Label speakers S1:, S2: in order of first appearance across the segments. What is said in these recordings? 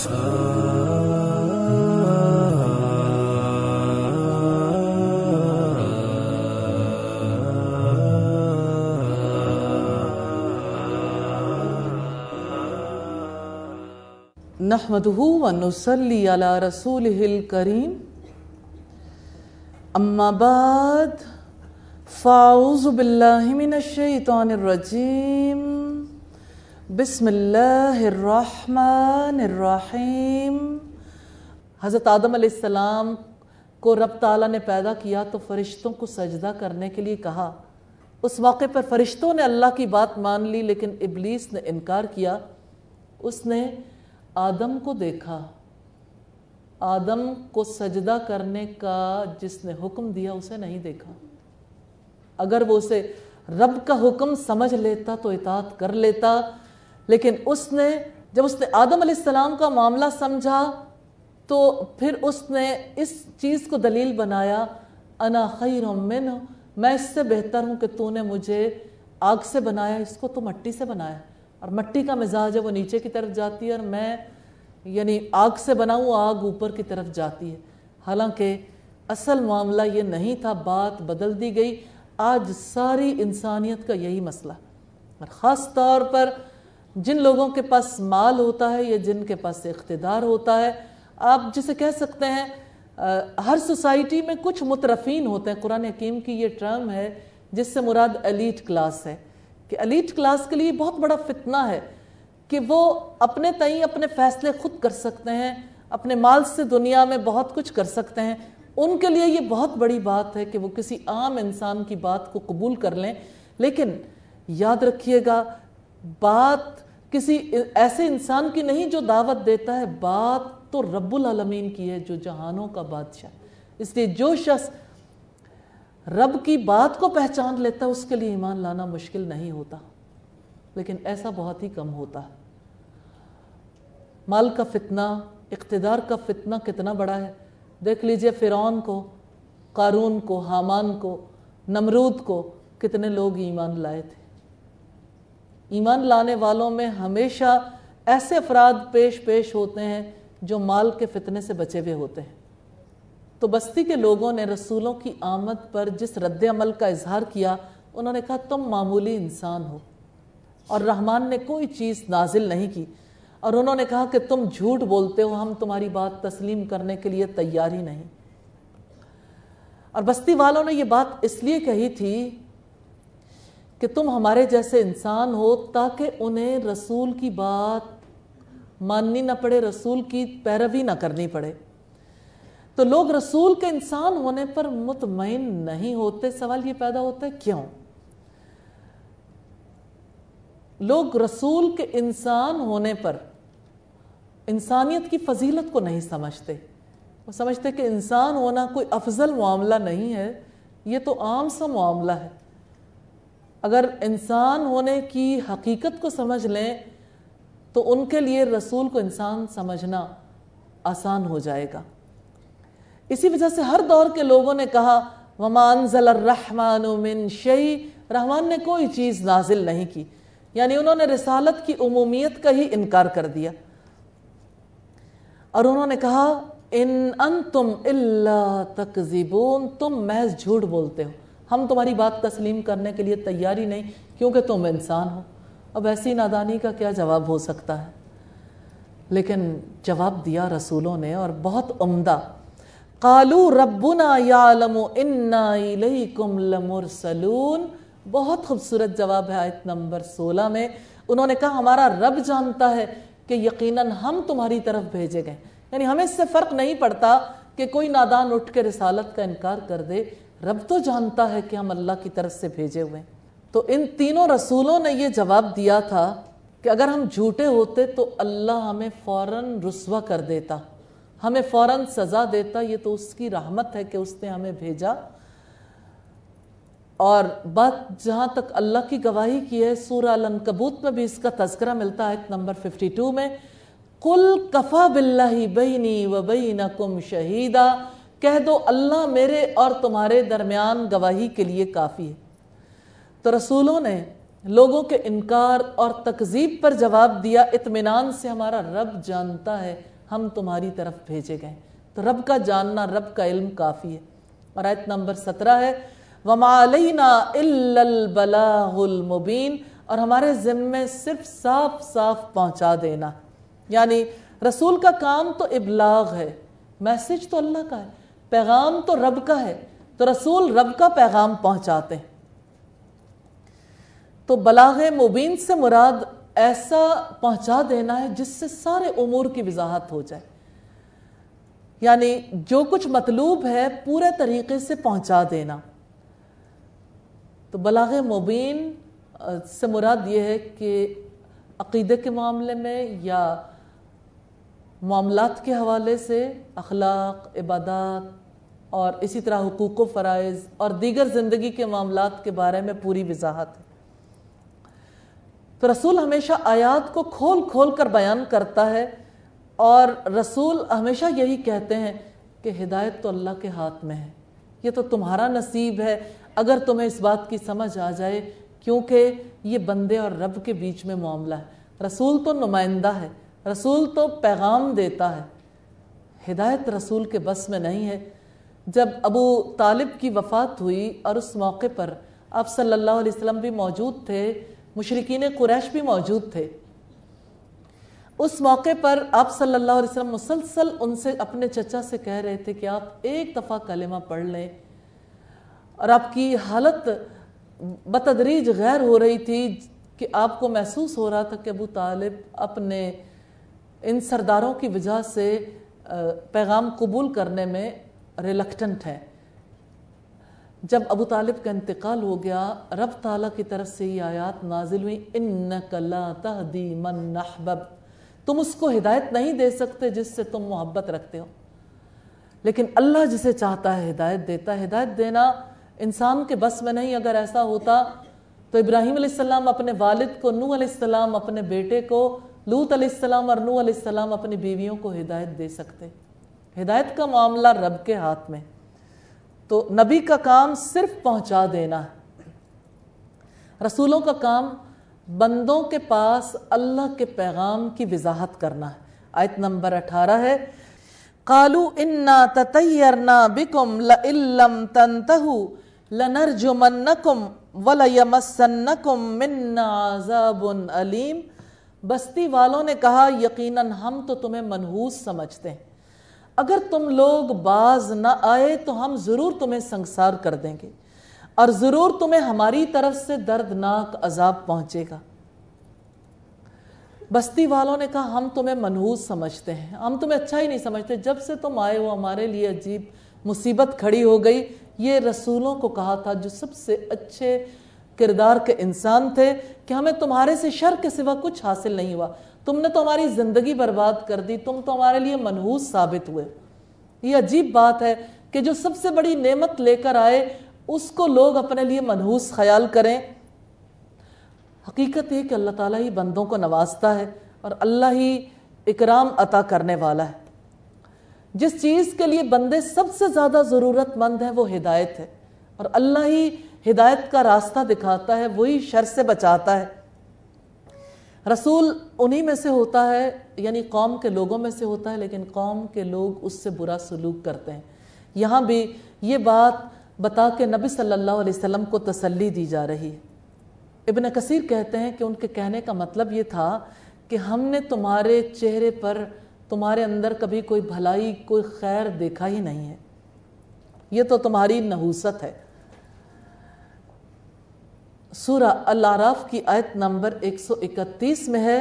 S1: نحمده ونصلي على رسوله الكريم أما بعد فأعوذ بالله من الشيطان الرجيم बिसमीम हज़रत आदम आसमाम को रब ताला ने पैदा किया तो फ़रिश्तों को सजदा करने के लिए कहा उस मौके पर फ़रिश्तों ने अल्लाह की बात मान ली लेकिन इबलीस ने इनकार किया उसने आदम को देखा आदम को सजदा करने का जिसने हुक्म दिया उसे नहीं देखा अगर वो उसे रब का हुक्म समझ लेता तो इतात कर लेता लेकिन उसने जब उसने आदम सलाम का मामला समझा तो फिर उसने इस चीज़ को दलील बनाया अना खैर मिन मैं इससे बेहतर हूँ कि तूने मुझे आग से बनाया इसको तो मट्टी से बनाया और मट्टी का मिजाज है वो नीचे की तरफ जाती है और मैं यानी आग से बनाऊँ आग ऊपर की तरफ जाती है हालांकि असल मामला ये नहीं था बात बदल दी गई आज सारी इंसानियत का यही मसला और ख़ास तौर पर जिन लोगों के पास माल होता है या जिनके पास इकतदार होता है आप जिसे कह सकते हैं आ, हर सोसाइटी में कुछ मुतरफीन होते हैं कुरान हकीम की ये टर्म है जिससे मुराद अलीट क्लास है कि अलीट क्लास के लिए बहुत बड़ा फितना है कि वो अपने तई अपने फैसले खुद कर सकते हैं अपने माल से दुनिया में बहुत कुछ कर सकते हैं उनके लिए ये बहुत बड़ी बात है कि वो किसी आम इंसान की बात को कबूल कर लें लेकिन याद रखिएगा बात किसी ऐसे इंसान की नहीं जो दावत देता है बात तो रब्बुल आलमीन की है जो जहानों का बादशाह इसलिए जो शख्स रब की बात को पहचान लेता है उसके लिए ईमान लाना मुश्किल नहीं होता लेकिन ऐसा बहुत ही कम होता है माल का फितना इकतदार का फितना कितना बड़ा है देख लीजिए फ़िरौन को कारून को हामान को नमरूद को कितने लोग ईमान लाए थे ईमान लाने वालों में हमेशा ऐसे अफराद पेश पेश होते हैं जो माल के फितने से बचे हुए होते हैं तो बस्ती के लोगों ने रसूलों की आमद पर जिस रद्द अमल का इजहार किया उन्होंने कहा तुम मामूली इंसान हो और रहमान ने कोई चीज़ नाजिल नहीं की और उन्होंने कहा कि तुम झूठ बोलते हो हम तुम्हारी बात तस्लीम करने के लिए तैयार ही नहीं और बस्ती वालों ने ये बात इसलिए कही थी कि तुम हमारे जैसे इंसान हो ताकि उन्हें रसूल की बात माननी ना पड़े रसूल की पैरवी ना करनी पड़े तो लोग रसूल के इंसान होने पर मुतमिन नहीं होते सवाल ये पैदा होता है क्यों लोग रसूल के इंसान होने पर इंसानियत की फजीलत को नहीं समझते वो समझते कि इंसान होना कोई अफजल मामला नहीं है ये तो आम सा मामला है अगर इंसान होने की हकीकत को समझ लें तो उनके लिए रसूल को इंसान समझना आसान हो जाएगा इसी वजह से हर दौर के लोगों ने कहा वमान रहमान शई रहमान ने कोई चीज़ नाजिल नहीं की यानी उन्होंने रसालत की अमूमियत का ही इनकार कर दिया और उन्होंने कहा इन अन तुम तकजीबून तुम महज झूठ बोलते हो हम तुम्हारी बात तस्लीम करने के लिए तैयार ही नहीं क्योंकि तुम इंसान हो अब ऐसी नादानी का क्या जवाब हो सकता है लेकिन जवाब दिया रसूलों ने और बहुत उम्दा कालू रबुना यालम इन्ना लमुरसलून बहुत खूबसूरत जवाब है आयत नंबर 16 में उन्होंने कहा हमारा रब जानता है कि यकीनन हम तुम्हारी तरफ भेजे गए यानी हमें इससे फ़र्क नहीं पड़ता कि कोई नादान उठ के रिसालत का इनकार कर दे रब तो जानता है कि हम अल्लाह की तरफ से भेजे हुए तो इन तीनों रसूलों ने यह जवाब दिया था कि अगर हम झूठे होते तो अल्लाह हमें फौरन रुस्वा कर देता हमें फौरन सज़ा देता ये तो उसकी रहमत है कि उसने हमें भेजा और बात जहां तक अल्लाह की गवाही की है सूर्य कबूत में भी इसका तस्करा मिलता है नंबर 52 में कुल कफ़ा बिल्ला बैनी व बैन शहीदा कह दो अल्लाह मेरे और तुम्हारे दरमियान गवाही के लिए काफ़ी है तो रसूलों ने लोगों के इनकार और तकजीब पर जवाब दिया इतमान से हमारा रब जानता है हम तुम्हारी तरफ भेजे गए तो रब का जानना रब का इल्म काफ़ी है और आयत नंबर सत्रह है वमालना बलामुबीन और हमारे ज़िम्मे सिर्फ साफ साफ पहुँचा देना यानी रसूल का काम तो इबलाग है मैसेज तो अल्लाह का है पैगाम तो रब का है तो रसूल रब का पैगाम पहुंचाते हैं तो बलाग मुबीन से मुराद ऐसा पहुंचा देना है जिससे सारे उमूर की वजाहत हो जाए यानी जो कुछ मतलूब है पूरे तरीके से पहुंचा देना तो बलाग मुबीन से मुराद ये है कि अकीदे के मामले में या मामलात के हवाले से अखलाक इबादत और इसी तरह हकूक़ फ़रज़ और दीगर ज़िंदगी के मामला के बारे में पूरी वजाहत है तो रसूल हमेशा आयात को खोल खोल कर बयान करता है और रसूल हमेशा यही कहते हैं कि हिदायत तो अल्लाह के हाथ में है ये तो तुम्हारा नसीब है अगर तुम्हें इस बात की समझ आ जाए क्योंकि ये बंदे और रब के बीच में मामला है रसूल तो नुमाइंदा है रसूल तो पैगाम देता है हिदायत रसूल के बस में नहीं है जब अबू तालिब की वफ़ात हुई और उस मौके पर आप सल्लल्लाहु अलैहि वसल्लम भी मौजूद थे मुशरकिन कुरैश भी मौजूद थे उस मौके पर आप सल्लल्लाहु अलैहि वसल्लम मुसलसल उनसे अपने चचा से कह रहे थे कि आप एक दफ़ा कलेमा पढ़ लें और आपकी हालत बतदरीज गैर हो रही थी कि आपको महसूस हो रहा था कि अबू तालिब अपने इन सरदारों की वजह से पैगाम कबूल करने में रिलक्टेंट हैं जब अबू तालिब का इंतकाल हो गया रब ताला की तरफ से ये आयात नाजिल हुई इन कला तहदी मन नहबब तुम उसको हिदायत नहीं दे सकते जिससे तुम मोहब्बत रखते हो लेकिन अल्लाह जिसे चाहता है हिदायत देता है हिदायत देना इंसान के बस में नहीं अगर ऐसा होता तो इब्राहिम अपने वालिद को नूह अपने बेटे को लूत अलैहिस्सलाम और नू अलैहिस्सलाम अपनी बीवियों को हिदायत दे सकते हिदायत का मामला रब के हाथ में तो नबी का काम सिर्फ पहुंचा देना है रसूलों का काम बंदों के पास अल्लाह के पैगाम की वजाहत करना है आयत नंबर अठारह है कालू इन्ना ततयरना बिकुम लम तंतहु लनरजुमन्नकुम वलयमसन्नकुम मिन्ना अजाबुन अलीम बस्ती वालों ने कहा यकीनन हम तो तुम्हें मनहूस समझते हैं अगर तुम लोग बाज न आए तो हम ज़रूर तुम्हें संसार कर देंगे और ज़रूर तुम्हें हमारी तरफ से दर्दनाक अजाब पहुंचेगा बस्ती वालों ने कहा हम तुम्हें मनहूस समझते हैं हम तुम्हें अच्छा ही नहीं समझते जब से तुम आए हो हमारे लिए अजीब मुसीबत खड़ी हो गई ये रसूलों को कहा था जो सबसे अच्छे किरदार के इंसान थे कि हमें तुम्हारे से शर के सिवा कुछ हासिल नहीं हुआ तुमने तो हमारी ज़िंदगी बर्बाद कर दी तुम तो हमारे लिए मनहूस साबित हुए ये अजीब बात है कि जो सबसे बड़ी नेमत लेकर आए उसको लोग अपने लिए मनहूस ख्याल करें हकीकत यह कि अल्लाह ताला ही बंदों को नवाजता है और अल्लाह ही इकराम अता करने वाला है जिस चीज़ के लिए बंदे सबसे ज़्यादा ज़रूरतमंद हैं वो हिदायत है और अल्लाह ही हिदायत का रास्ता दिखाता है वही शर से बचाता है रसूल उन्हीं में से होता है यानी कौम के लोगों में से होता है लेकिन कौम के लोग उससे बुरा सलूक करते हैं यहाँ भी ये बात बता के नबी सल्लल्लाहु अलैहि वसल्लम को तसल्ली दी जा रही है इबन कसीर कहते हैं कि उनके कहने का मतलब ये था कि हमने तुम्हारे चेहरे पर तुम्हारे अंदर कभी कोई भलाई कोई खैर देखा ही नहीं है ये तो तुम्हारी नहूसत है सूरा अल्लाफ की आयत नंबर 131 में है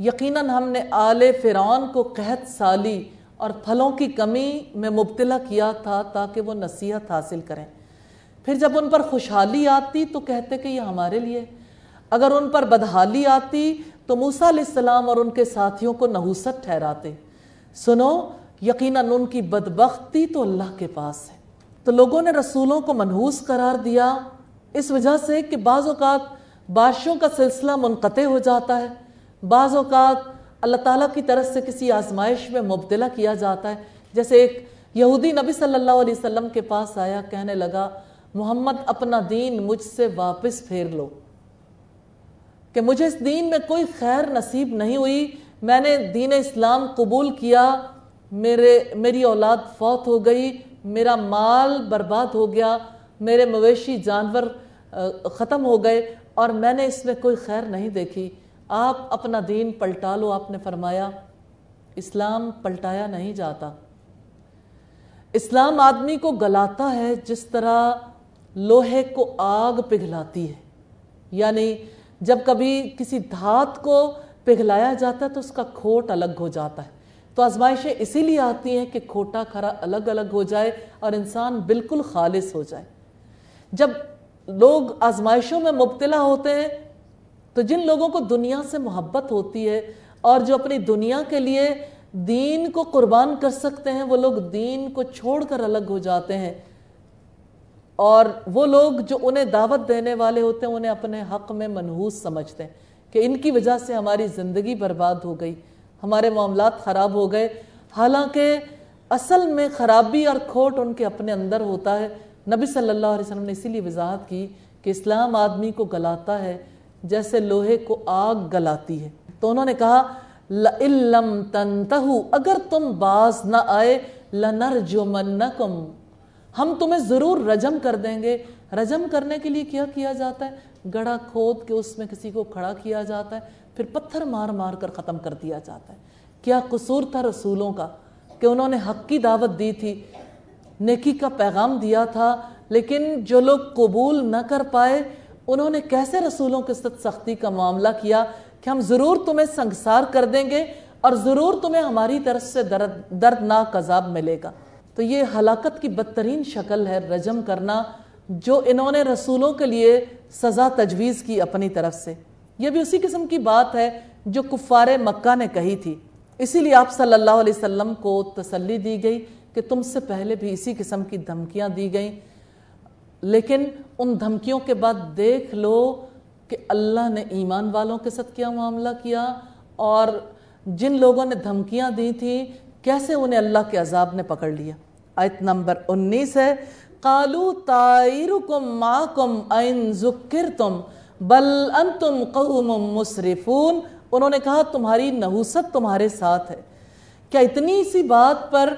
S1: यकीनन हमने आले फ़िरौन को कहत साली और फलों की कमी में मुबतला किया था ताकि वो नसीहत हासिल करें फिर जब उन पर खुशहाली आती तो कहते कि ये हमारे लिए अगर उन पर बदहाली आती तो मूसा सलाम और उनके साथियों को नहूसत ठहराते सुनो यकीनन उनकी बदबख्ती तो अल्लाह के पास है तो लोगों ने रसूलों को मनहूस करार दिया इस वजह से कि बाज़ात बारिशों का सिलसिला मुनक़ हो जाता है बाज़ात अल्लाह ताला की तरफ से किसी आजमाइश में मुबतला किया जाता है जैसे एक यहूदी नबी सल्लल्लाहु अलैहि वसल्लम के पास आया कहने लगा मोहम्मद अपना दीन मुझसे वापस फेर लो कि मुझे इस दीन में कोई खैर नसीब नहीं हुई मैंने दीन इस्लाम कबूल किया मेरे मेरी औलाद फौत हो गई मेरा माल बर्बाद हो गया मेरे मवेशी जानवर ख़त्म हो गए और मैंने इसमें कोई खैर नहीं देखी आप अपना दीन पलटा लो आपने फरमाया इस्लाम पलटाया नहीं जाता इस्लाम आदमी को गलाता है जिस तरह लोहे को आग पिघलाती है यानी जब कभी किसी धात को पिघलाया जाता है तो उसका खोट अलग हो जाता है तो आजमाइशें इसीलिए आती हैं कि खोटा खरा अलग अलग हो जाए और इंसान बिल्कुल खालिश हो जाए जब लोग आजमाइशों में मुबतला होते हैं तो जिन लोगों को दुनिया से मोहब्बत होती है और जो अपनी दुनिया के लिए दीन को कुर्बान कर सकते हैं वो लोग दीन को छोड़कर अलग हो जाते हैं और वो लोग जो उन्हें दावत देने वाले होते हैं उन्हें अपने हक में मनहूस समझते हैं कि इनकी वजह से हमारी ज़िंदगी बर्बाद हो गई हमारे मामला ख़राब हो गए हालांकि असल में ख़राबी और खोट उनके अपने अंदर होता है नबी सल्लल्लाहु अलैहि वसल्लम ने इसीलिए वजाहत की कि इस्लाम आदमी को गलाता है जैसे लोहे को आग गलाती है तो उन्होंने कहा लम तनतहु अगर तुम बाज ना आए लनर जुमन्नकुम हम तुम्हें ज़रूर रजम कर देंगे रजम करने के लिए क्या किया जाता है गड़ा खोद के उसमें किसी को खड़ा किया जाता है फिर पत्थर मार मार कर ख़त्म कर दिया जाता है क्या कसूर था रसूलों का कि उन्होंने हक की दावत दी थी नेकी का पैगाम दिया था लेकिन जो लोग कबूल न कर पाए उन्होंने कैसे रसूलों के साथ सख्ती का मामला किया कि हम ज़रूर तुम्हें संसार कर देंगे और ज़रूर तुम्हें हमारी तरफ से दर्द दर्दनाक अजाब मिलेगा तो ये हलाकत की बदतरीन शक्ल है रजम करना जो इन्होंने रसूलों के लिए सज़ा तजवीज़ की अपनी तरफ से यह भी उसी किस्म की बात है जो कुफ़ार मक्का ने कही थी इसीलिए आप सल्लल्लाहु अलैहि वसल्लम को तसल्ली दी गई कि तुमसे पहले भी इसी किस्म की धमकियां दी गई लेकिन उन धमकियों के बाद देख लो कि अल्लाह ने ईमान वालों के साथ क्या मामला किया और जिन लोगों ने धमकियां दी थी कैसे उन्हें अल्लाह के अजाब ने पकड़ लिया आयत नंबर 19 है कालू मा कुम ऐन जुकिर तुम बल अन तुम कौम मुसरिफून उन्होंने कहा तुम्हारी नहुसत तुम्हारे साथ है क्या इतनी सी बात पर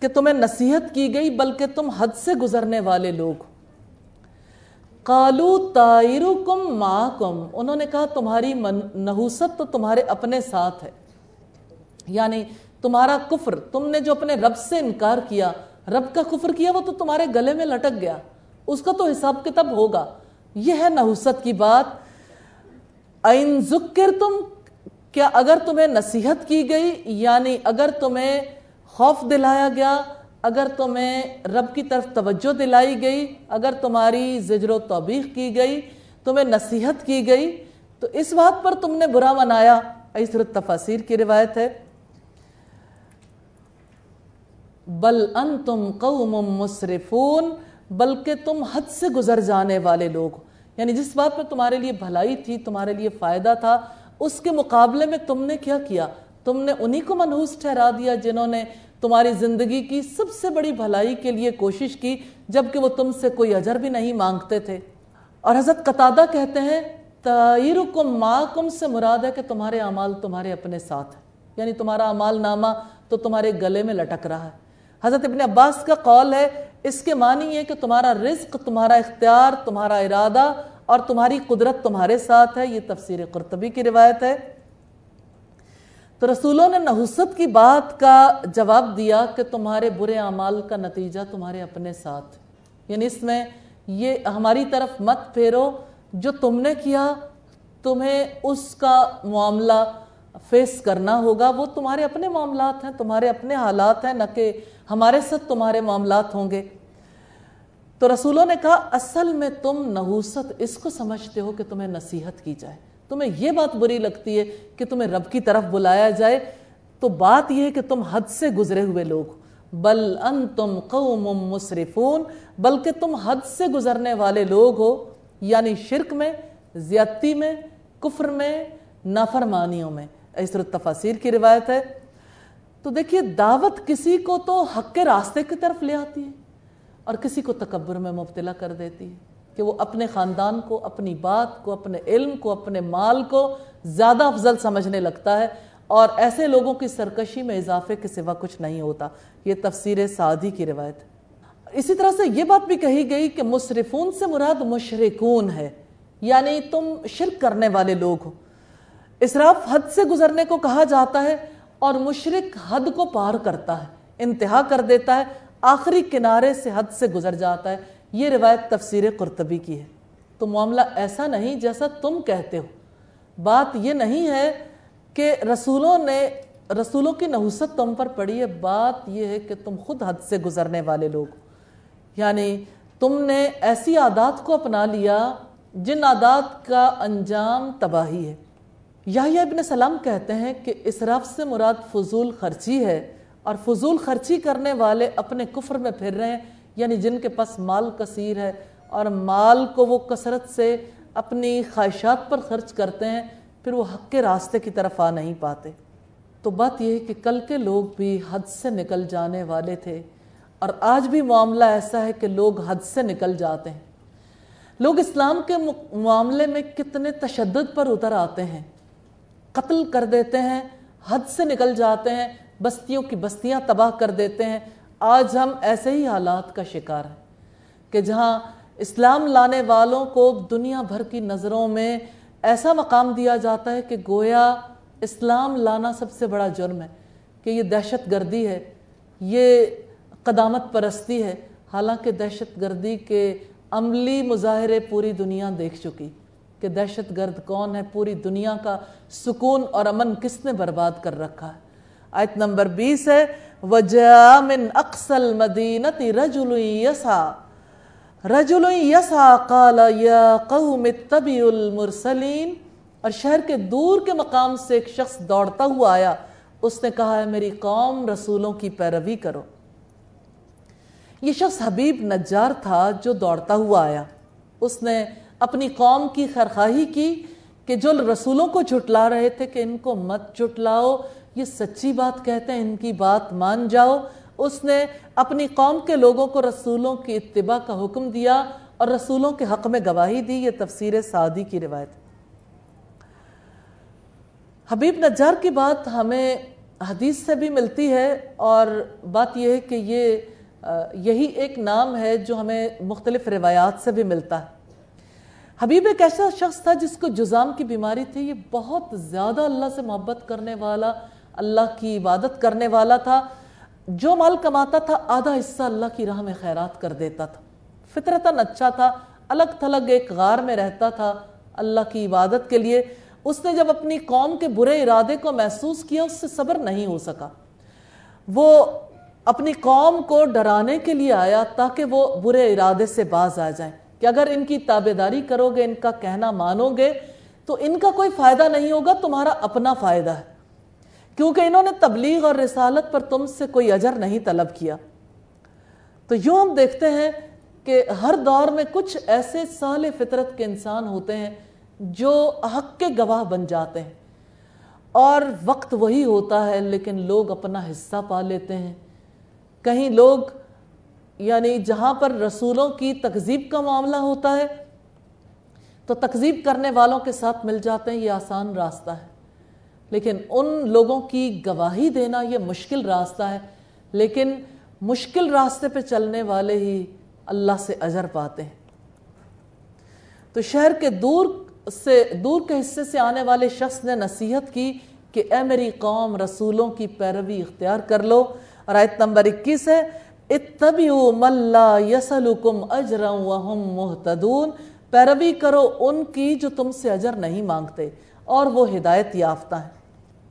S1: कि तुम्हें नसीहत की गई बल्कि तुम हद से गुजरने वाले लोग कालू तायरु कुम मा कुम उन्होंने कहा तुम्हारी नहुसत तो तुम्हारे अपने साथ है यानी तुम्हारा कुफर तुमने जो अपने रब से इनकार किया रब का कुफर किया वो तो तुम्हारे गले में लटक गया उसका तो हिसाब किताब होगा यह है नहुसत की बात आइन तुम क्या अगर तुम्हें नसीहत की गई यानी अगर तुम्हें खौफ दिलाया गया अगर तुम्हें रब की तरफ तवज्जो दिलाई गई अगर तुम्हारी जजर तोबीक की गई तुम्हें नसीहत की गई तो इस बात पर तुमने बुरा मनाया ऐसर तफासिर की रिवायत है बल अन तुम कौम मुसरफून बल्कि तुम हद से गुजर जाने वाले लोग यानी जिस बात पर तुम्हारे लिए भलाई थी तुम्हारे लिए फ़ायदा था उसके मुकाबले में तुमने क्या किया तुमने उन्हीं को मनहूस ठहरा दिया जिन्होंने तुम्हारी ज़िंदगी की सबसे बड़ी भलाई के लिए कोशिश की जबकि वो तुमसे कोई अजर भी नहीं मांगते थे और हज़रत कतादा कहते हैं तैर कुम माकुम से मुराद है कि तुम्हारे अमाल तुम्हारे अपने साथ हैं यानी तुम्हारा अमाल नामा तो तुम्हारे गले में लटक रहा है हज़रत इबन अब्बास का कौल है इसके मानी है कि तुम्हारा रिस्क तुम्हारा इख्तियार तुम्हारा इरादा और तुम्हारी कुदरत तुम्हारे साथ है ये तफसीर कुरतबी की रिवायत है तो रसूलों ने नहुसत की बात का जवाब दिया कि तुम्हारे बुरे अमाल का नतीजा तुम्हारे अपने साथ यानी इसमें ये हमारी तरफ मत फेरो जो तुमने किया तुम्हें उसका मामला फेस करना होगा वो तुम्हारे अपने मामला हैं तुम्हारे अपने हालात हैं न कि हमारे साथ तुम्हारे मामला होंगे तो रसूलों ने कहा असल में तुम नहूसत इसको समझते हो कि तुम्हें नसीहत की जाए तुम्हें यह बात बुरी लगती है कि तुम्हें रब की तरफ बुलाया जाए तो बात यह है कि तुम हद से गुजरे हुए लोग बल अन तुम कौम मुसरिफून बल्कि तुम हद से गुजरने वाले लोग हो यानी शिरक में ज्यादती में कुफर में नाफरमानियों में इस तफासिर की रिवायत है तो देखिए दावत किसी को तो हक के रास्ते की तरफ ले आती है और किसी को तकबर में मुबतला कर देती है कि वो अपने ख़ानदान को अपनी बात को अपने इल्म को अपने माल को ज़्यादा अफजल समझने लगता है और ऐसे लोगों की सरकशी में इजाफे के सिवा कुछ नहीं होता ये तफसीर सादी की रिवायत इसी तरह से ये बात भी कही गई कि मुशरफून से मुराद मुशरकून है यानी तुम शिरक करने वाले लोग हो इसराफ हद से गुजरने को कहा जाता है और मुशरक हद को पार करता है इंतहा कर देता है आखिरी किनारे से हद से गुजर जाता है ये रिवायत तफसीर कुरतबी की है तो मामला ऐसा नहीं जैसा तुम कहते हो बात यह नहीं है कि रसूलों ने रसूलों की नहुसत तुम पर पड़ी है बात यह है कि तुम खुद हद से गुजरने वाले लोग यानी तुमने ऐसी आदात को अपना लिया जिन आदात का अंजाम तबाही है याहिया इबन सलाम कहते हैं कि इसराफ से मुराद फजूल खर्ची है और फजूल खर्ची करने वाले अपने कुफर में फिर रहे हैं यानी जिनके पास माल कसीर है और माल को वो कसरत से अपनी ख्वाहिशात पर खर्च करते हैं फिर वो हक के रास्ते की तरफ आ नहीं पाते तो बात यह है कि कल के लोग भी हद से निकल जाने वाले थे और आज भी मामला ऐसा है कि लोग हद से निकल जाते हैं लोग इस्लाम के मामले में कितने तशद पर उतर आते हैं कत्ल कर देते हैं हद से निकल जाते हैं बस्तियों की बस्तियां तबाह कर देते हैं आज हम ऐसे ही हालात का शिकार हैं कि जहाँ इस्लाम लाने वालों को दुनिया भर की नज़रों में ऐसा मकाम दिया जाता है कि गोया इस्लाम लाना सबसे बड़ा जुर्म है कि ये दहशत गर्दी है ये कदामत परस्ती है हालांकि दहशत गर्दी के अमली मुजाहरे पूरी दुनिया देख चुकी कि दहशत गर्द कौन है पूरी दुनिया का सुकून और अमन किसने बर्बाद कर रखा है आयत नंबर बीस है वजामिन अक्सल मदीनति रजुल यसा रजुल यसा काल या कौम तबील मुरसलीन और शहर के दूर के मकाम से एक शख्स दौड़ता हुआ आया उसने कहा है मेरी कौम रसूलों की पैरवी करो ये शख्स हबीब नज्जार था जो दौड़ता हुआ आया उसने अपनी कौम की खरखाही की कि जो रसूलों को झुटला रहे थे कि इनको मत झुटलाओ ये सच्ची बात कहते हैं इनकी बात मान जाओ उसने अपनी कौम के लोगों को रसूलों की इतबा का हुक्म दिया और रसूलों के हक़ में गवाही दी ये तफसीर सादी की रिवायत हबीब नजार की बात हमें हदीस से भी मिलती है और बात यह है कि ये यही एक नाम है जो हमें मुख्तलिफ रिवायात से भी मिलता है हबीब एक ऐसा शख्स था जिसको जुजाम की बीमारी थी ये बहुत ज़्यादा अल्लाह से मोहब्बत करने वाला अल्लाह की इबादत करने वाला था जो माल कमाता था आधा हिस्सा अल्लाह की राह में खैरात कर देता था फितरतन अच्छा था अलग थलग एक गार में रहता था अल्लाह की इबादत के लिए उसने जब अपनी कौम के बुरे इरादे को महसूस किया उससे सब्र नहीं हो सका वो अपनी कौम को डराने के लिए आया ताकि वो बुरे इरादे से बाज आ जाए कि अगर इनकी ताबेदारी करोगे इनका कहना मानोगे तो इनका कोई फायदा नहीं होगा तुम्हारा अपना फायदा है क्योंकि इन्होंने तबलीग और रिसालत पर तुमसे कोई अजर नहीं तलब किया तो यूं हम देखते हैं कि हर दौर में कुछ ऐसे साल फितरत के इंसान होते हैं जो हक के गवाह बन जाते हैं और वक्त वही होता है लेकिन लोग अपना हिस्सा पा लेते हैं कहीं लोग यानी जहाँ पर रसूलों की तकजीब का मामला होता है तो तकजीब करने वालों के साथ मिल जाते हैं ये आसान रास्ता है लेकिन उन लोगों की गवाही देना ये मुश्किल रास्ता है लेकिन मुश्किल रास्ते पे चलने वाले ही अल्लाह से अजर पाते हैं तो शहर के दूर से दूर के हिस्से से आने वाले शख्स ने नसीहत की कि ए मेरी कौम रसूलों की पैरवी इख्तियार कर लो और आयत नंबर इक्कीस है इतबी मल्ला यसलुकुम अजर वहम मुहतदून पैरवी करो उनकी जो तुमसे अजर नहीं मांगते और वो हिदायत याफ्ता है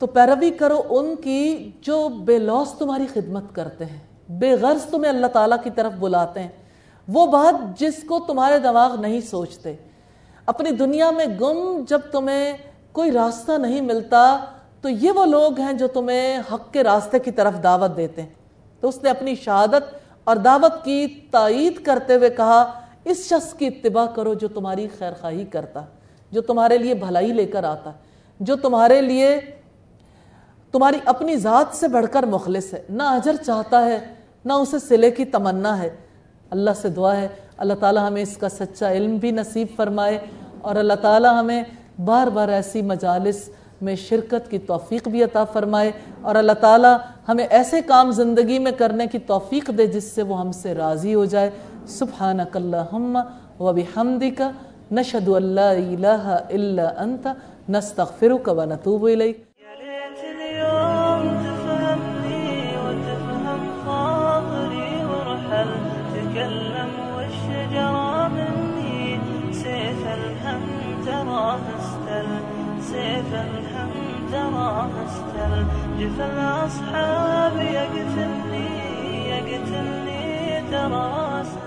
S1: तो पैरवी करो उनकी जो बेलौस तुम्हारी खिदमत करते हैं बेगर्ज तुम्हें अल्लाह ताला की तरफ बुलाते हैं वो बात जिसको तुम्हारे दिमाग नहीं सोचते अपनी दुनिया में गुम जब तुम्हें कोई रास्ता नहीं मिलता तो ये वो लोग हैं जो तुम्हें हक के रास्ते की तरफ दावत देते हैं तो उसने अपनी शहादत और दावत की तायद करते हुए कहा इस शख्स की इतबा करो जो तुम्हारी खैर खाही करता जो तुम्हारे लिए भलाई लेकर आता जो तुम्हारे लिए तुम्हारी अपनी ज़ात से बढ़कर मुखलिस है ना अजर चाहता है ना उसे सिले की तमन्ना है अल्लाह से दुआ है अल्लाह ताला हमें इसका सच्चा इल्म भी नसीब फरमाए और अल्लाह ताला हमें बार बार ऐसी मजालस में शिरकत की तोफ़ी भी अता फ़रमाए और अल्लाह ताला हमें ऐसे काम ज़िंदगी में करने की तोफ़ी दे जिससे वो हमसे राज़ी हो जाए सुबहान कल्लाम वबी हमदिका नशद अल्ला अंत नस्तफ़िर व नतूब جفن أصحابي يقتلني يقتلني ترى